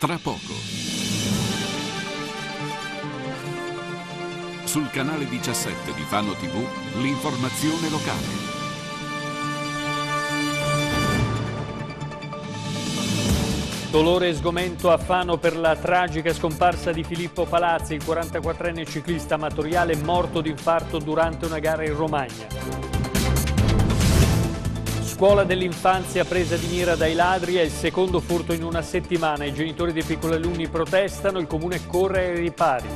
tra poco. Sul canale 17 di Fano TV, l'informazione locale. Dolore e sgomento a Fano per la tragica scomparsa di Filippo Palazzi, il 44enne ciclista amatoriale morto d'infarto durante una gara in Romagna. Scuola dell'infanzia presa di mira dai ladri è il secondo furto in una settimana. I genitori dei piccoli alunni protestano, il comune corre ai ripari.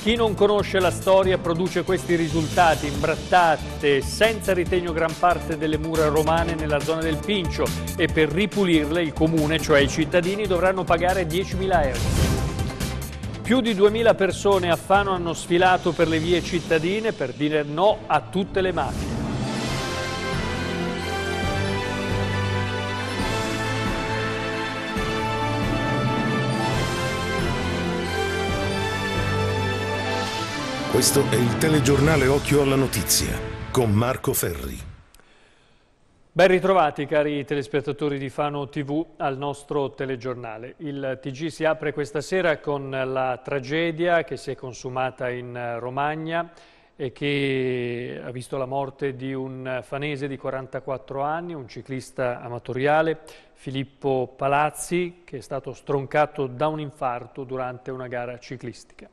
Chi non conosce la storia produce questi risultati, imbrattate senza ritegno gran parte delle mura romane nella zona del Pincio e per ripulirle il comune, cioè i cittadini, dovranno pagare 10.000 euro. Più di 2.000 persone a Fano hanno sfilato per le vie cittadine per dire no a tutte le mafie. Questo è il telegiornale Occhio alla Notizia con Marco Ferri. Ben ritrovati cari telespettatori di Fano TV al nostro telegiornale. Il TG si apre questa sera con la tragedia che si è consumata in Romagna e che ha visto la morte di un fanese di 44 anni, un ciclista amatoriale, Filippo Palazzi, che è stato stroncato da un infarto durante una gara ciclistica.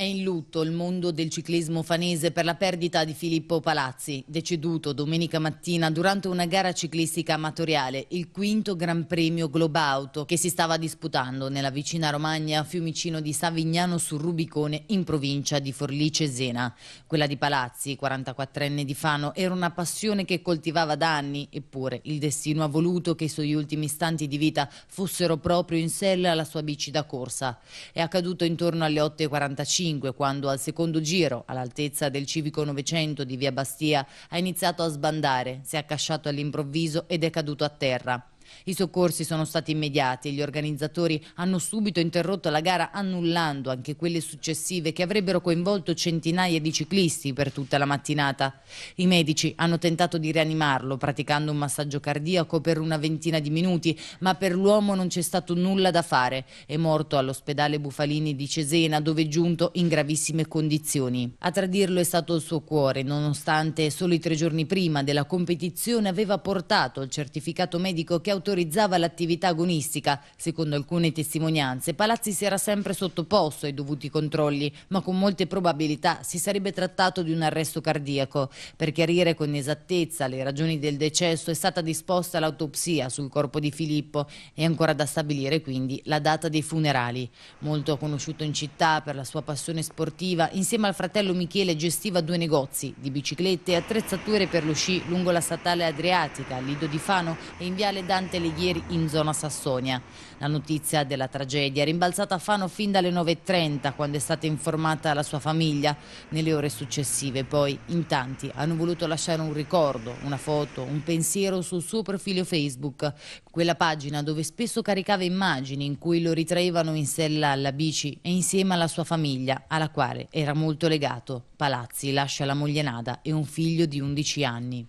È in lutto il mondo del ciclismo fanese per la perdita di Filippo Palazzi, deceduto domenica mattina durante una gara ciclistica amatoriale, il quinto Gran Premio Globauto che si stava disputando nella vicina Romagna a Fiumicino di Savignano sul Rubicone in provincia di Forlì Cesena. Quella di Palazzi, 44enne di Fano, era una passione che coltivava da anni, eppure il destino ha voluto che i suoi ultimi istanti di vita fossero proprio in sella alla sua bici da corsa. È accaduto intorno alle 8.45 2005 quando al secondo giro, all'altezza del civico 900 di via Bastia, ha iniziato a sbandare, si è accasciato all'improvviso ed è caduto a terra. I soccorsi sono stati immediati e gli organizzatori hanno subito interrotto la gara annullando anche quelle successive che avrebbero coinvolto centinaia di ciclisti per tutta la mattinata. I medici hanno tentato di rianimarlo praticando un massaggio cardiaco per una ventina di minuti, ma per l'uomo non c'è stato nulla da fare. È morto all'ospedale Bufalini di Cesena dove è giunto in gravissime condizioni. A tradirlo è stato il suo cuore, nonostante solo i tre giorni prima della competizione aveva portato il certificato medico che autorizzato autorizzava l'attività agonistica. Secondo alcune testimonianze, Palazzi si era sempre sottoposto ai dovuti controlli, ma con molte probabilità si sarebbe trattato di un arresto cardiaco. Per chiarire con esattezza le ragioni del decesso è stata disposta l'autopsia sul corpo di Filippo e ancora da stabilire quindi la data dei funerali. Molto conosciuto in città per la sua passione sportiva, insieme al fratello Michele gestiva due negozi di biciclette e attrezzature per lo sci lungo la statale Adriatica, Lido di Fano e in viale Dante ristorante Lighieri in zona Sassonia. La notizia della tragedia è rimbalzata a Fano fin dalle 9.30 quando è stata informata la sua famiglia. Nelle ore successive poi in tanti hanno voluto lasciare un ricordo, una foto, un pensiero sul suo profilo Facebook, quella pagina dove spesso caricava immagini in cui lo ritraevano in sella alla bici e insieme alla sua famiglia, alla quale era molto legato. Palazzi lascia la moglie Nada e un figlio di 11 anni.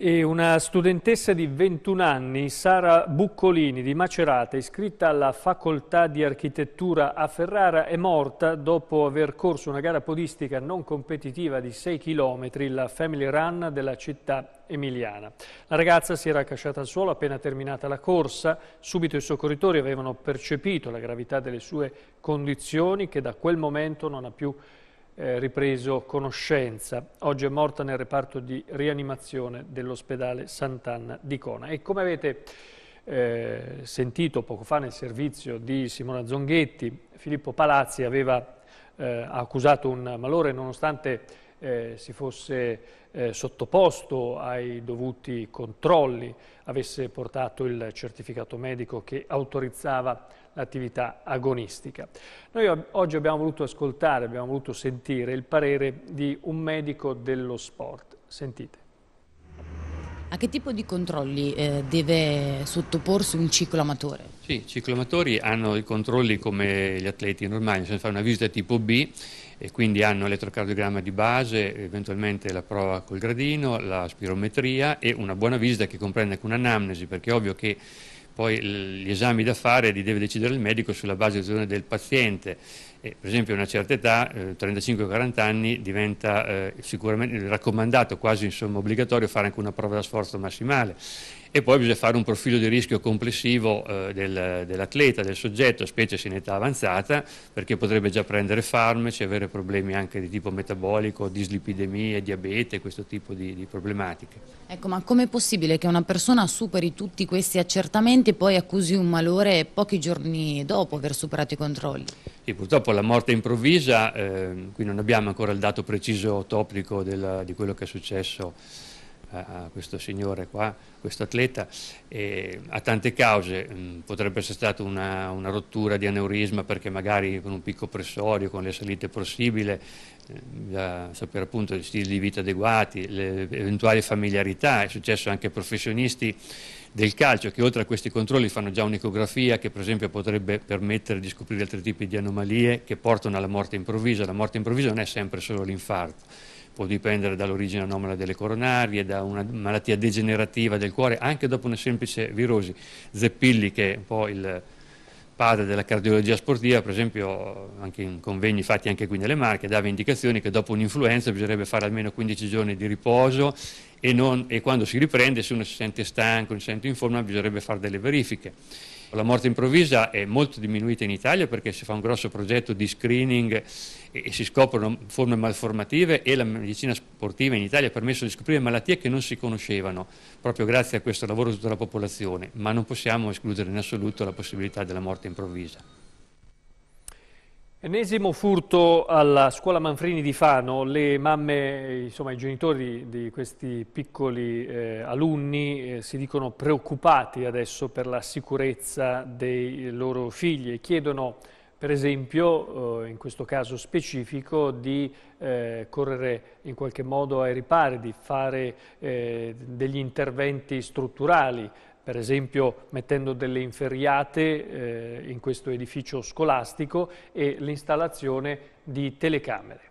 E una studentessa di 21 anni, Sara Buccolini di Macerata, iscritta alla facoltà di architettura a Ferrara, è morta dopo aver corso una gara podistica non competitiva di 6 km, la Family Run della città emiliana. La ragazza si era accasciata al suolo appena terminata la corsa, subito i soccorritori avevano percepito la gravità delle sue condizioni che da quel momento non ha più eh, ripreso conoscenza. Oggi è morta nel reparto di rianimazione dell'ospedale Sant'Anna di Cona. E come avete eh, sentito poco fa nel servizio di Simona Zonghetti, Filippo Palazzi aveva eh, accusato un malore nonostante eh, si fosse eh, sottoposto ai dovuti controlli, avesse portato il certificato medico che autorizzava l'attività agonistica. Noi oggi abbiamo voluto ascoltare, abbiamo voluto sentire il parere di un medico dello sport. Sentite. A che tipo di controlli eh, deve sottoporsi un cicloamatore? Sì, i cicloamatori hanno i controlli come gli atleti normali, bisogna cioè fare una visita tipo B e quindi hanno l'elettrocardiogramma di base, eventualmente la prova col gradino, la spirometria e una buona visita che comprende anche un'anamnesi, perché è ovvio che poi gli esami da fare li deve decidere il medico sulla base del paziente. E, per esempio a una certa età, eh, 35-40 anni, diventa eh, sicuramente raccomandato, quasi insomma, obbligatorio fare anche una prova da sforzo massimale e poi bisogna fare un profilo di rischio complessivo eh, del, dell'atleta, del soggetto, specie se in età avanzata, perché potrebbe già prendere farmaci, avere problemi anche di tipo metabolico, dislipidemie, diabete, questo tipo di, di problematiche. Ecco, ma com'è possibile che una persona superi tutti questi accertamenti e poi accusi un malore pochi giorni dopo aver superato i controlli? Sì, purtroppo la morte improvvisa, eh, qui non abbiamo ancora il dato preciso topico della, di quello che è successo a, questo signore qua, questo atleta, e ha tante cause, mm, potrebbe essere stata una, una, rottura di aneurisma perché magari con un picco pressorio, con le salite possibili, bisogna eh, sapere appunto gli stili di vita adeguati, le eventuali familiarità, è successo anche a professionisti del calcio che oltre a questi controlli fanno già un'ecografia che per esempio potrebbe permettere di scoprire altri tipi di anomalie che portano alla morte improvvisa, la morte improvvisa non è sempre solo l'infarto può dipendere dall'origine anomala delle coronarie, da una malattia degenerativa del cuore, anche dopo una semplice virosi. Zeppilli, che è un po' il padre della cardiologia sportiva, per esempio anche in convegni fatti anche qui nelle Marche, dava indicazioni che dopo un'influenza bisognerebbe fare almeno 15 giorni di riposo e, non, e quando si riprende, se uno si sente stanco, si sente in forma, bisognerebbe fare delle verifiche. La morte improvvisa è molto diminuita in Italia perché si fa un grosso progetto di screening e, si scoprono forme malformative e la medicina sportiva in Italia ha permesso di scoprire malattie che non si conoscevano proprio grazie a questo lavoro di tutta la popolazione, ma non possiamo escludere in assoluto la possibilità della morte improvvisa. Ennesimo furto alla scuola Manfrini di Fano, le mamme, insomma i genitori di questi piccoli eh, alunni eh, si dicono preoccupati adesso per la sicurezza dei loro figli e chiedono per esempio, eh, in questo caso specifico, di eh, correre in qualche modo ai ripari, di fare eh, degli interventi strutturali per esempio mettendo delle inferriate eh, in questo edificio scolastico e l'installazione di telecamere.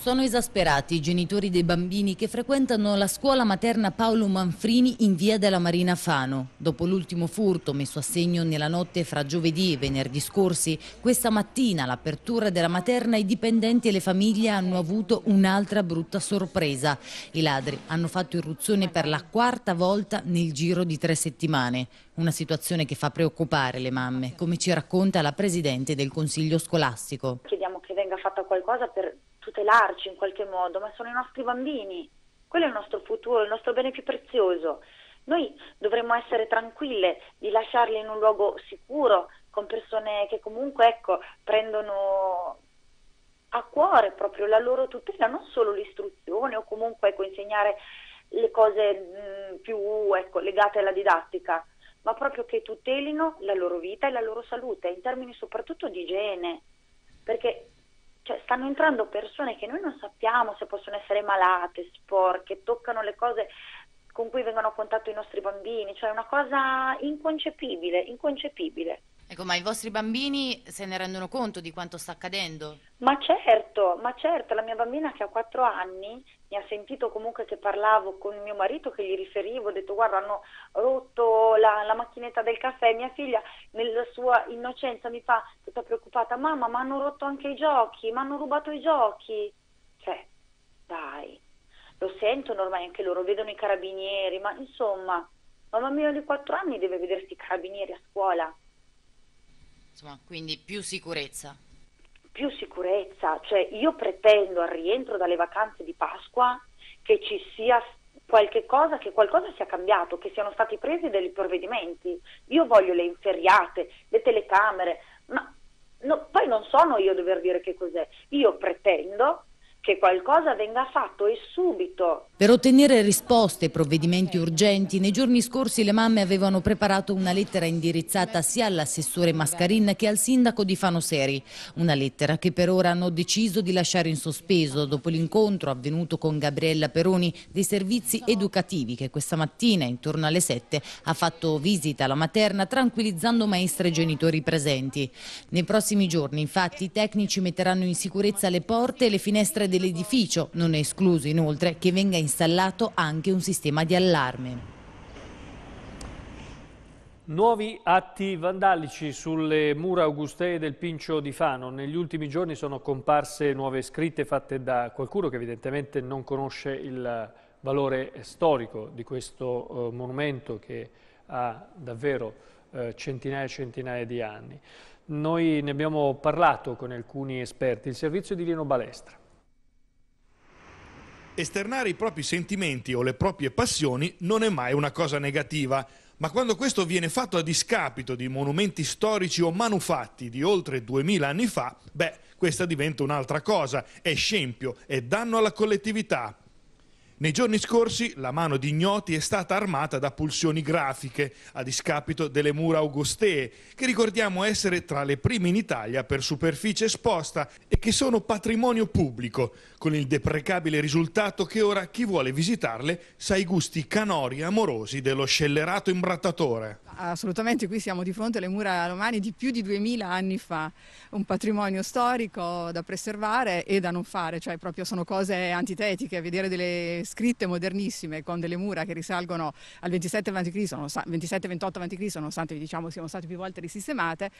Sono esasperati i genitori dei bambini che frequentano la scuola materna Paolo Manfrini in via della Marina Fano. Dopo l'ultimo furto messo a segno nella notte fra giovedì e venerdì scorsi, questa mattina all'apertura della materna i dipendenti e le famiglie hanno avuto un'altra brutta sorpresa. I ladri hanno fatto irruzione per la quarta volta nel giro di tre settimane. Una situazione che fa preoccupare le mamme, come ci racconta la Presidente del Consiglio Scolastico. Chiediamo che venga fatta qualcosa per tutelarci in qualche modo, ma sono i nostri bambini, quello è il nostro futuro, il nostro bene più prezioso. Noi dovremmo essere tranquille di lasciarli in un luogo sicuro, con persone che comunque ecco, prendono a cuore proprio la loro tutela, non solo l'istruzione o comunque ecco, insegnare le cose mh, mm, più ecco, legate alla didattica, ma proprio che tutelino la loro vita e la loro salute, in termini soprattutto di igiene, perché cioè, stanno entrando persone che noi non sappiamo se possono essere malate, sporche, toccano le cose con cui vengono a contatto i nostri bambini, cioè è una cosa inconcepibile, inconcepibile. Ecco, ma i vostri bambini se ne rendono conto di quanto sta accadendo? Ma certo, ma certo, la mia bambina che ha 4 anni mi ha sentito comunque che parlavo con mio marito, che gli riferivo, ho detto guarda hanno rotto la, la macchinetta del caffè, mia figlia nella sua innocenza mi fa tutta preoccupata, mamma ma hanno rotto anche i giochi, ma hanno rubato i giochi, cioè dai, lo sentono ormai anche loro, vedono i carabinieri, ma insomma, ma un di 4 anni deve vedersi i carabinieri a scuola. Insomma, quindi più sicurezza. Più sicurezza, cioè io pretendo al rientro dalle vacanze di Pasqua che ci sia qualche cosa, che qualcosa sia cambiato, che siano stati presi dei provvedimenti. Io voglio le inferriate, le telecamere, ma no, poi non sono io a dover dire che cos'è. Io pretendo che qualcosa venga fatto e subito per ottenere risposte e provvedimenti urgenti, nei giorni scorsi le mamme avevano preparato una lettera indirizzata sia all'assessore Mascarin che al sindaco di Fanoseri. Una lettera che per ora hanno deciso di lasciare in sospeso dopo l'incontro avvenuto con Gabriella Peroni dei servizi educativi che questa mattina, intorno alle 7, ha fatto visita alla materna tranquillizzando maestre e genitori presenti. Nei prossimi giorni, infatti, i tecnici metteranno in sicurezza le porte e le finestre dell'edificio, non è escluso inoltre che venga in installato anche un sistema di allarme. Nuovi atti vandalici sulle mura augustee del Pincio di Fano. Negli ultimi giorni sono comparse nuove scritte fatte da qualcuno che evidentemente non conosce il valore storico di questo eh, monumento che ha davvero eh, centinaia e centinaia di anni. Noi ne abbiamo parlato con alcuni esperti, il servizio di Lino Balestra esternare i propri sentimenti o le proprie passioni non è mai una cosa negativa, ma quando questo viene fatto a discapito di monumenti storici o manufatti di oltre 2000 anni fa, beh, questa diventa un'altra cosa, è scempio, è danno alla collettività. Nei giorni scorsi la mano di ignoti è stata armata da pulsioni grafiche a discapito delle mura augustee che ricordiamo essere tra le prime in Italia per superficie esposta e che sono patrimonio pubblico, con il deprecabile risultato che ora chi vuole visitarle sa i gusti canori amorosi dello scellerato imbrattatore assolutamente qui siamo di fronte alle mura romane di più di 2000 anni fa, un patrimonio storico da preservare e da non fare, cioè proprio sono cose antitetiche, vedere delle scritte modernissime con delle mura che risalgono al 27 a.C., 27-28 a.C., nonostante diciamo siano state più volte risistemate,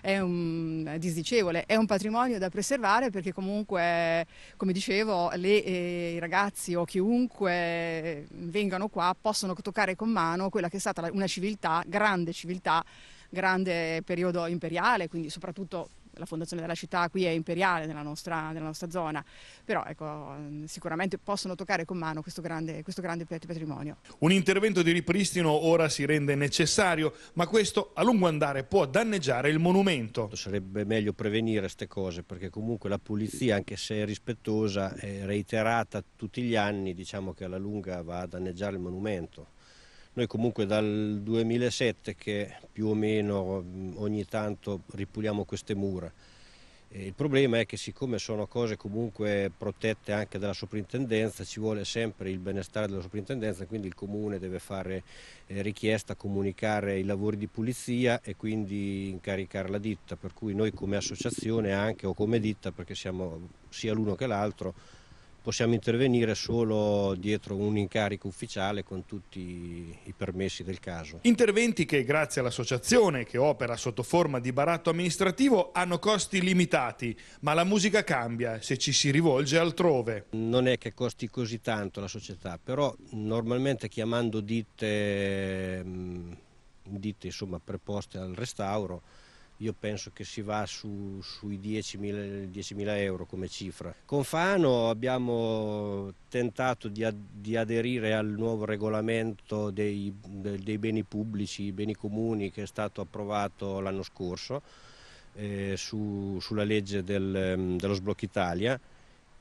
è, un, disdicevole, è un patrimonio da preservare perché comunque, come dicevo, le, eh, i ragazzi o chiunque vengano qua possono toccare con mano quella che è stata una civiltà grande grande civiltà, grande periodo imperiale, quindi soprattutto la fondazione della città qui è imperiale nella nostra, nella nostra zona, però ecco, sicuramente possono toccare con mano questo grande, questo grande patrimonio. Un intervento di ripristino ora si rende necessario, ma questo a lungo andare può danneggiare il monumento. Sarebbe meglio prevenire queste cose, perché comunque la pulizia, anche se è rispettosa, è reiterata tutti gli anni, diciamo che alla lunga va a danneggiare il monumento. Noi comunque dal 2007 che più o meno ogni tanto ripuliamo queste mura. Il problema è che siccome sono cose comunque protette anche dalla soprintendenza ci vuole sempre il benestare della soprintendenza, quindi il comune deve fare eh, richiesta, comunicare i lavori di pulizia e quindi incaricare la ditta, per cui noi come associazione anche o come ditta, perché siamo sia l'uno che l'altro, possiamo intervenire solo dietro un incarico ufficiale con tutti i permessi del caso. Interventi che grazie all'associazione che opera sotto forma di baratto amministrativo hanno costi limitati, ma la musica cambia se ci si rivolge altrove. Non è che costi così tanto la società, però normalmente chiamando ditte, mm, ditte insomma, preposte al restauro io penso che si va su, sui 10.000, 10.000, euro come cifra. Con Fano abbiamo tentato di, di aderire al nuovo regolamento dei, dei, beni pubblici, beni comuni che è stato approvato l'anno scorso eh, su, sulla legge del, dello sblocco Italia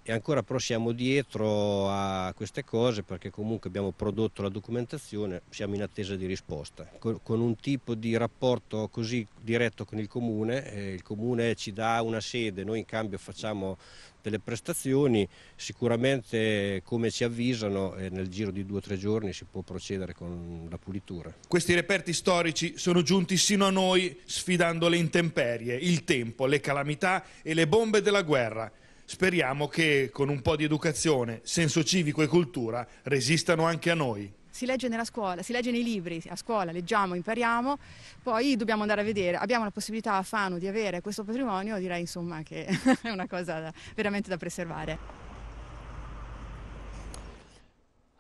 e ancora però siamo dietro a queste cose perché comunque abbiamo prodotto la documentazione, siamo in attesa di risposta. Con un tipo di rapporto così diretto con il comune, eh, il comune ci dà una sede, noi in cambio facciamo delle prestazioni, sicuramente come ci avvisano eh, nel giro di due o tre giorni si può procedere con la pulitura. Questi reperti storici sono giunti sino a noi sfidando le intemperie, il tempo, le calamità e le bombe della guerra. Speriamo che con un po' di educazione, senso civico e cultura resistano anche a noi si legge nella scuola, si legge nei libri, a scuola leggiamo, impariamo, poi dobbiamo andare a vedere. Abbiamo la possibilità a Fano di avere questo patrimonio, direi insomma che è una cosa veramente da preservare.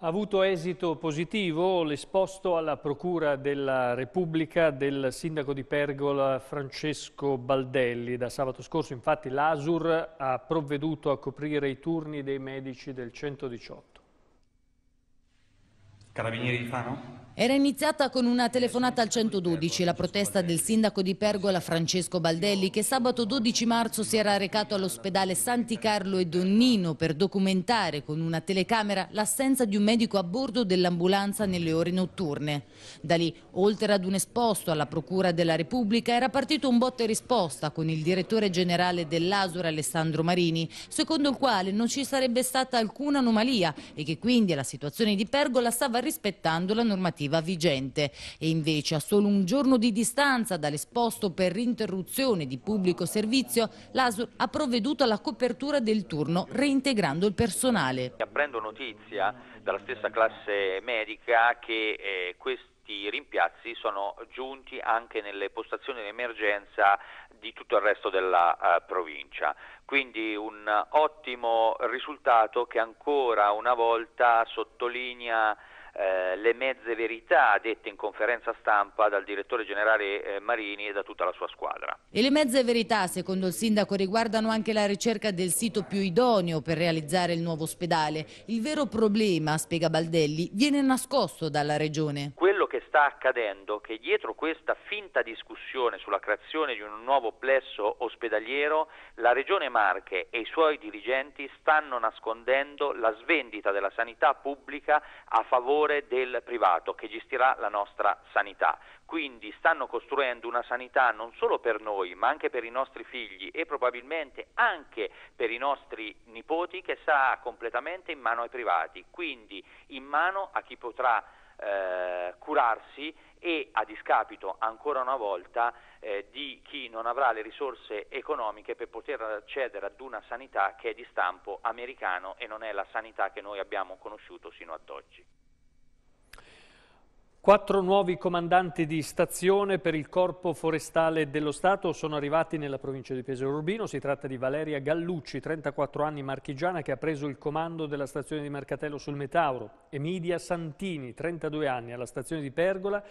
Ha avuto esito positivo l'esposto alla Procura della Repubblica del sindaco di Pergola Francesco Baldelli. Da sabato scorso infatti l'Asur ha provveduto a coprire i turni dei medici del 118. Carabinieri di Fano? Era iniziata con una telefonata al 112 la protesta del sindaco di Pergola Francesco Baldelli che sabato 12 marzo si era recato all'ospedale Santi Carlo e Donnino per documentare con una telecamera l'assenza di un medico a bordo dell'ambulanza nelle ore notturne. Da lì, oltre ad un esposto alla Procura della Repubblica, era partito un botte risposta con il direttore generale dell'Asur Alessandro Marini, secondo il quale non ci sarebbe stata alcuna anomalia e che quindi la situazione di Pergola stava rispettando la normativa normativa vigente e invece a solo un giorno di distanza dall'esposto per interruzione di pubblico servizio, l'ASUR ha provveduto alla copertura del turno reintegrando il personale. Apprendo notizia dalla stessa classe medica che eh, questo questi rimpiazzi sono giunti anche nelle postazioni di emergenza di tutto il resto della eh, provincia. Quindi un ottimo risultato che ancora una volta sottolinea eh, le mezze verità dette in conferenza stampa dal direttore generale eh, Marini e da tutta la sua squadra. E le mezze verità, secondo il sindaco, riguardano anche la ricerca del sito più idoneo per realizzare il nuovo ospedale. Il vero problema, spiega Baldelli, viene nascosto dalla regione. Que sta accadendo, che dietro questa finta discussione sulla creazione di un nuovo plesso ospedaliero, la Regione Marche e i suoi dirigenti stanno nascondendo la svendita della sanità pubblica a favore del privato che gestirà la nostra sanità. Quindi stanno costruendo una sanità non solo per noi, ma anche per i nostri figli e probabilmente anche per i nostri nipoti che sarà completamente in mano ai privati, quindi in mano a chi potrà eh, curarsi e a discapito ancora una volta eh, di chi non avrà le risorse economiche per poter accedere ad una sanità che è di stampo americano e non è la sanità che noi abbiamo conosciuto sino ad oggi. Quattro nuovi comandanti di stazione per il Corpo Forestale dello Stato sono arrivati nella provincia di Pesaro Urbino. Si tratta di Valeria Gallucci, 34 anni, marchigiana, che ha preso il comando della stazione di Mercatello sul Metauro, Emilia Santini, 32 anni, alla stazione di Pergola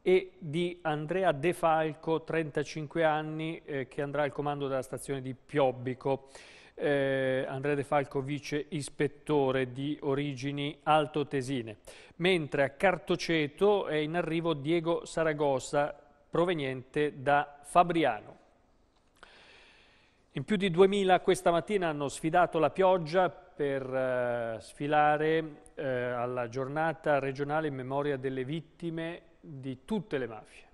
e di Andrea De Falco, 35 anni, eh, che andrà al comando della stazione di Piobbico eh, Andrea De Falco vice ispettore di origini alto-tesine, mentre a Cartoceto è in arrivo Diego Saragossa proveniente da Fabriano. In più di 2000 questa mattina hanno sfidato la pioggia per eh, sfilare eh, alla giornata regionale in memoria delle vittime di tutte le mafie.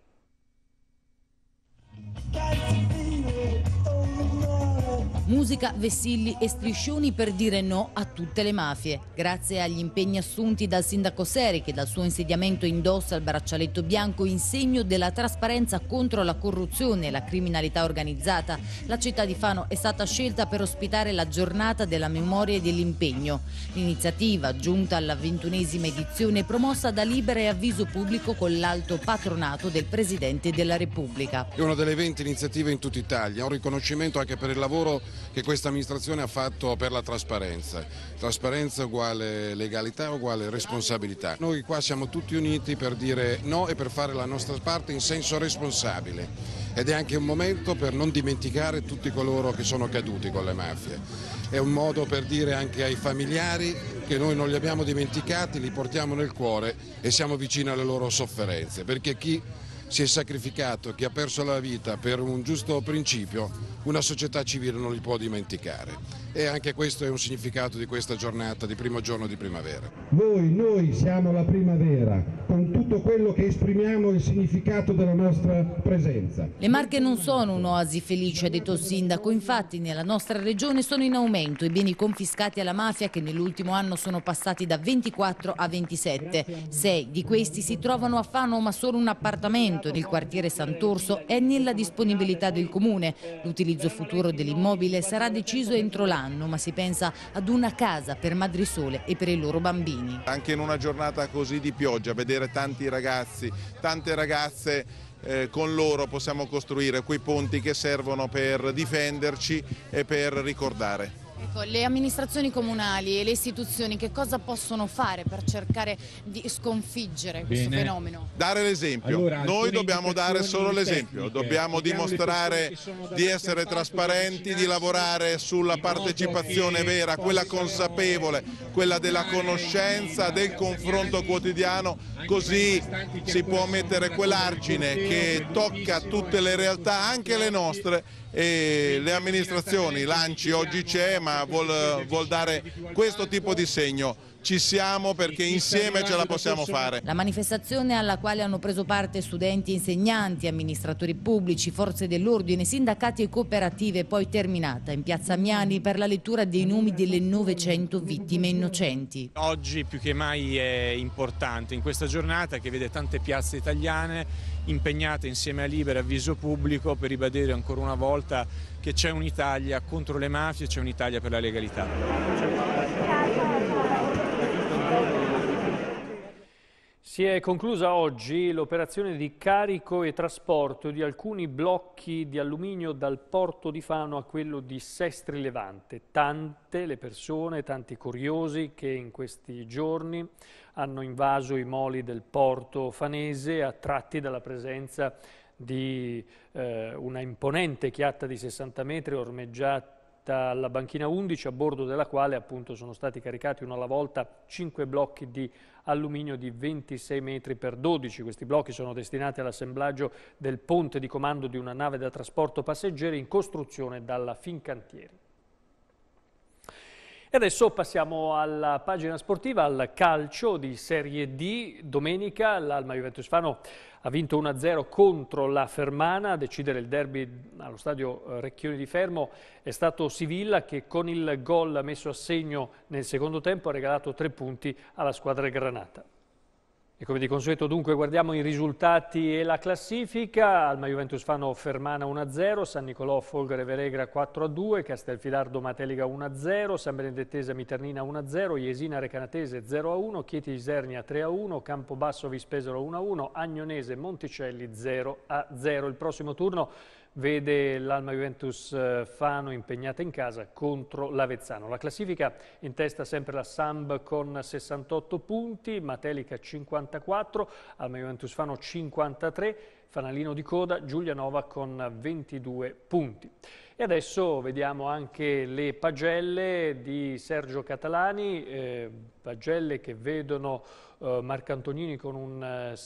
Musica, vessilli e striscioni per dire no a tutte le mafie. Grazie agli impegni assunti dal sindaco Seri che dal suo insediamento indossa il braccialetto bianco in segno della trasparenza contro la corruzione e la criminalità organizzata, la città di Fano è stata scelta per ospitare la giornata della memoria e dell'impegno. L'iniziativa, giunta alla ventunesima edizione, è promossa da Libera e Avviso Pubblico con l'alto patronato del Presidente della Repubblica. È una delle 20 iniziative in tutta Italia, un riconoscimento anche per il lavoro che questa amministrazione ha fatto per la trasparenza. Trasparenza uguale legalità, uguale responsabilità. Noi qua siamo tutti uniti per dire no e per fare la nostra parte in senso responsabile ed è anche un momento per non dimenticare tutti coloro che sono caduti con le mafie. È un modo per dire anche ai familiari che noi non li abbiamo dimenticati, li portiamo nel cuore e siamo vicini alle loro sofferenze, perché chi si è sacrificato, chi ha perso la vita per un giusto principio, una società civile non li può dimenticare e anche questo è un significato di questa giornata di primo giorno di primavera. Voi, noi siamo la primavera, con tutto quello che esprimiamo il significato della nostra presenza. Le Marche non sono un'oasi felice, ha detto il sindaco, infatti nella nostra regione sono in aumento i beni confiscati alla mafia che nell'ultimo anno sono passati da 24 a 27. Sei di questi si trovano a Fano ma solo un appartamento nel quartiere Sant'Orso è nella disponibilità del comune. L'utilizzo futuro dell'immobile sarà deciso entro l'anno anno, ma si pensa ad una casa per madri sole e per i loro bambini. Anche in una giornata così di pioggia, vedere tanti ragazzi, tante ragazze eh, con loro possiamo costruire quei ponti che servono per difenderci e per ricordare. Ecco, le amministrazioni comunali e le istituzioni che cosa possono fare per cercare di sconfiggere questo fenomeno? Dare l'esempio. Allora, Noi dobbiamo dare solo l'esempio, dobbiamo dimostrare di essere trasparenti, di lavorare sulla partecipazione vera, quella consapevole, quella della conoscenza, del confronto quotidiano, così si può mettere quell'argine che tocca tutte le realtà, anche le nostre, e le amministrazioni, l'Anci oggi c'è ma vuol, vuol dare questo tipo di segno ci siamo perché insieme ce la possiamo fare. La manifestazione alla quale hanno preso parte studenti, insegnanti, amministratori pubblici, forze dell'ordine, sindacati e cooperative, poi terminata in piazza Miani per la lettura dei nomi delle 900 vittime innocenti. Oggi più che mai è importante, in questa giornata che vede tante piazze italiane impegnate insieme a Libera, avviso pubblico, per ribadire ancora una volta che c'è un'Italia contro le mafie, c'è un'Italia per la legalità. Si è conclusa oggi l'operazione di carico e trasporto di alcuni blocchi di alluminio dal porto di Fano a quello di Sestri Levante. Tante le persone, tanti curiosi che in questi giorni hanno invaso i moli del porto fanese attratti dalla presenza di eh, una imponente chiatta di 60 metri ormeggiata alla banchina 11 a bordo della quale appunto sono stati caricati uno alla volta cinque blocchi di alluminio di 26 metri per 12. Questi blocchi sono destinati all'assemblaggio del ponte di comando di una nave da trasporto passeggeri in costruzione dalla Fincantieri. E adesso passiamo alla pagina sportiva, al calcio di Serie D. Domenica l'Alma Juventus Fano ha vinto 1-0 contro la Fermana. A decidere il derby allo stadio eh, Recchioni di Fermo è stato Sivilla che con il gol messo a segno nel secondo tempo ha regalato tre punti alla squadra granata. E come di consueto dunque guardiamo i risultati e la classifica. Alma Juventus Fano Fermana 1-0, San Nicolò Folgare Veregra 4-2, Castelfidardo Mateliga 1-0, San Benedettese Miternina 1-0, Iesina Recanatese 0-1, Chieti Isernia 3-1, Campobasso Vispesero 1-1, Agnonese Monticelli 0-0. Il prossimo turno vede l'Alma Juventus eh, Fano impegnata in casa contro l'Avezzano. La classifica in testa sempre la Samb con 68 punti, Matelica 54, Alma Juventus Fano 53, Fanalino di coda Giulianova con 22 punti. E adesso vediamo anche le pagelle di Sergio Catalani, eh, pagelle che vedono eh, Marcantonini con un 6,5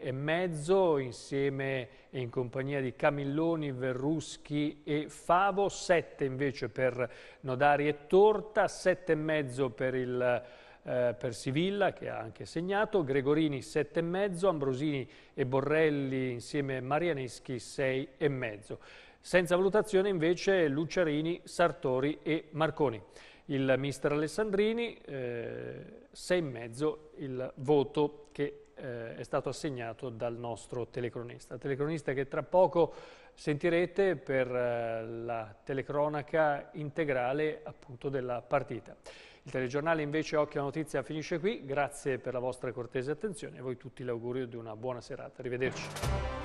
eh, insieme in compagnia di Camilloni, Verruschi e Favo, 7 invece per Nodari e Torta, 7,5 per il eh, per Sivilla che ha anche segnato, Gregorini 7,5, Ambrosini e Borrelli insieme a Marianeschi 6,5. Senza valutazione invece Luciarini, Sartori e Marconi. Il mister Alessandrini eh, 6,5 il voto che eh, è stato assegnato dal nostro telecronista. Telecronista che tra poco sentirete per eh, la telecronaca integrale appunto della partita. Il telegiornale invece Occhio Notizia finisce qui, grazie per la vostra cortese attenzione e a voi tutti l'augurio di una buona serata. Arrivederci.